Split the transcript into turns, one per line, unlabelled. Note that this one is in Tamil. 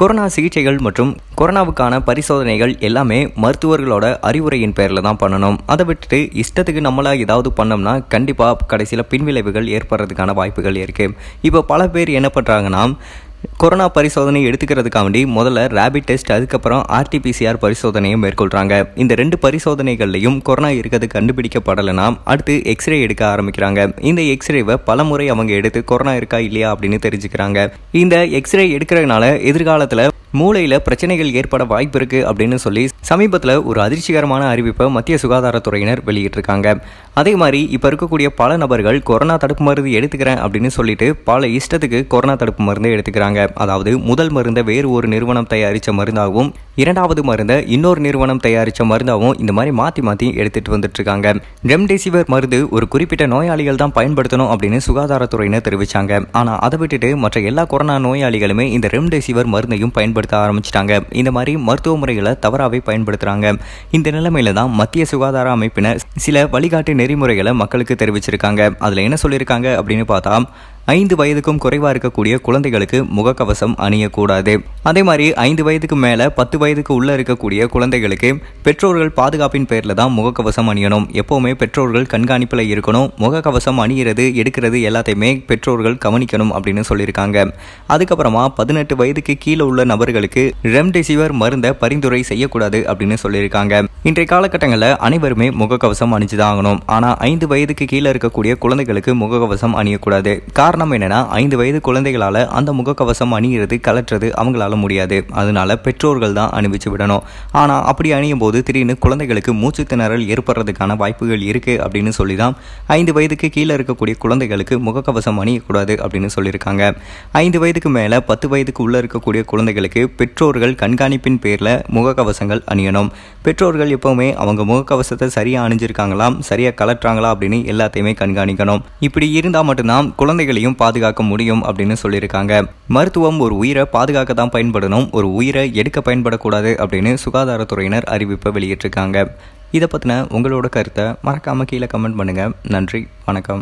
கொரோனா சிகிச்சைகள் மற்றும் கொரோனாவுக்கான பரிசோதனைகள் எல்லாமே மருத்துவர்களோட அறிவுரையின் பேரில் தான் பண்ணணும் அதை விட்டுட்டு இஷ்டத்துக்கு நம்மளாக ஏதாவது பண்ணோம்னா கண்டிப்பாக கடைசியில் பின்விளைவுகள் ஏற்படுறதுக்கான வாய்ப்புகள் இருக்குது இப்போ பல பேர் என்ன பண்ணுறாங்கன்னா கொரோனா பரிசோதனை எடுத்துக்கிறதுக்காண்டி முதல்ல ரேபிட் டெஸ்ட் அதுக்கப்புறம் ஆர்டிபிசிஆர் பரிசோதனையும் மேற்கொள்கிறாங்க இந்த ரெண்டு பரிசோதனைகள்லையும் கொரோனா இருக்கிறது கண்டுபிடிக்கப்படலைன்னா அடுத்து எக்ஸ்ரே எடுக்க ஆரம்பிக்கிறாங்க இந்த எக்ஸ்ரேவை பல முறை அவங்க எடுத்து கொரோனா இருக்கா இல்லையா அப்படின்னு தெரிஞ்சுக்கிறாங்க இந்த எக்ஸ்ரே எடுக்கிறதுனால எதிர்காலத்தில் மூளையில் பிரச்சனைகள் ஏற்பட வாய்ப்பு இருக்குது அப்படின்னு சொல்லி சமீபத்தில் ஒரு அதிர்ச்சிகரமான அறிவிப்பை மத்திய சுகாதாரத்துறையினர் வெளியிட்டிருக்காங்க அதே மாதிரி இப்போ இருக்கக்கூடிய பல நபர்கள் கொரோனா தடுப்பு மருந்து எடுத்துக்கிறேன் அப்படின்னு சொல்லிட்டு பல இஷ்டத்துக்கு கொரோனா தடுப்பு மருந்து எடுத்துக்கிறாங்க அதாவது முதல் மருந்தை வேறு ஒரு நிறுவனம் தயாரித்த மருந்தாகவும் இரண்டாவது மருந்தை இன்னொரு நிறுவனம் தயாரித்த மருந்தாகவும் இந்த மாதிரி மாற்றி மாற்றி எடுத்துகிட்டு வந்துட்டுருக்காங்க ரெம்டெசிவிர் மருந்து ஒரு குறிப்பிட்ட நோயாளிகள் தான் பயன்படுத்தணும் அப்படின்னு சுகாதாரத்துறையினர் தெரிவித்தாங்க ஆனால் அதை விட்டுட்டு மற்ற எல்லா கொரோனா நோயாளிகளுமே இந்த ரெம்டெசிவிர் மருந்தையும் பயன்படுத்த ஆரம்பிச்சிட்டாங்க இந்த மாதிரி மருத்துவ முறைகளை தவறாகவே பயன்படுத்துகிறாங்க இந்த நிலைமையில தான் மத்திய சுகாதார அமைப்பினர் சில வழிகாட்டு நெறிமுறைகளை மக்களுக்கு தெரிவிச்சிருக்காங்க அதில் என்ன சொல்லியிருக்காங்க அப்படின்னு பார்த்தா ஐந்து வயதுக்கும் குறைவாக இருக்கக்கூடிய குழந்தைகளுக்கு முகக்கவசம் அணியக்கூடாது அதே மாதிரி ஐந்து வயதுக்கு மேலே பத்து வயதுக்கு உள்ளே இருக்கக்கூடிய குழந்தைகளுக்கு பெற்றோர்கள் பாதுகாப்பின் பேரில் தான் முகக்கவசம் அணியணும் எப்போவுமே பெற்றோர்கள் கண்காணிப்பில் இருக்கணும் முகக்கவசம் அணியிறது எடுக்கிறது எல்லாத்தையுமே பெற்றோர்கள் கவனிக்கணும் அப்படின்னு சொல்லியிருக்காங்க அதுக்கப்புறமா பதினெட்டு வயதுக்கு கீழே உள்ள நபர்களுக்கு ரெம்டெசிவர் மருந்தை பரிந்துரை செய்யக்கூடாது அப்படின்னு சொல்லியிருக்காங்க இன்றைய காலகட்டங்களில் அனைவருமே முகக்கவசம் அணிஞ்சுதான் ஆகணும் ஆனால் ஐந்து வயதுக்கு கீழே இருக்கக்கூடிய குழந்தைகளுக்கு முகக்கவசம் அணியக்கூடாது காரணம் காரணம் என்னென்னா ஐந்து வயது குழந்தைகளால் அந்த முகக்கவசம் அணிகிறது கலற்றது அவங்களால முடியாது அதனால பெற்றோர்கள் தான் அணிவிச்சு விடணும் ஆனால் அப்படி அணியும் போது திடீர்னு குழந்தைகளுக்கு மூச்சு திணறல் ஏற்படுறதுக்கான வாய்ப்புகள் இருக்குது அப்படின்னு சொல்லி தான் ஐந்து வயதுக்கு கீழே இருக்கக்கூடிய குழந்தைகளுக்கு முகக்கவசம் அணியக்கூடாது அப்படின்னு சொல்லியிருக்காங்க ஐந்து வயதுக்கு மேலே பத்து வயதுக்கு உள்ளே இருக்கக்கூடிய குழந்தைகளுக்கு பெற்றோர்கள் கண்காணிப்பின் பேரில் முகக்கவசங்கள் அணியணும் பெற்றோர்கள் எப்போவுமே அவங்க முகக்கவசத்தை சரியாக அணிஞ்சிருக்காங்களாம் சரியாக கலற்றாங்களா அப்படின்னு எல்லாத்தையுமே கண்காணிக்கணும் இப்படி இருந்தால் மட்டும்தான் குழந்தைகளையும் உயிரையும் பாதுகாக்க முடியும் அப்படின்னு சொல்லியிருக்காங்க மருத்துவம் ஒரு உயிரை பாதுகாக்க தான் பயன்படணும் ஒரு உயிரை எடுக்க பயன்படக்கூடாது அப்படின்னு சுகாதாரத்துறையினர் அறிவிப்பை வெளியிட்டிருக்காங்க இதை பற்றின உங்களோட கருத்தை மறக்காமல் கீழே கமெண்ட் பண்ணுங்கள் நன்றி வணக்கம்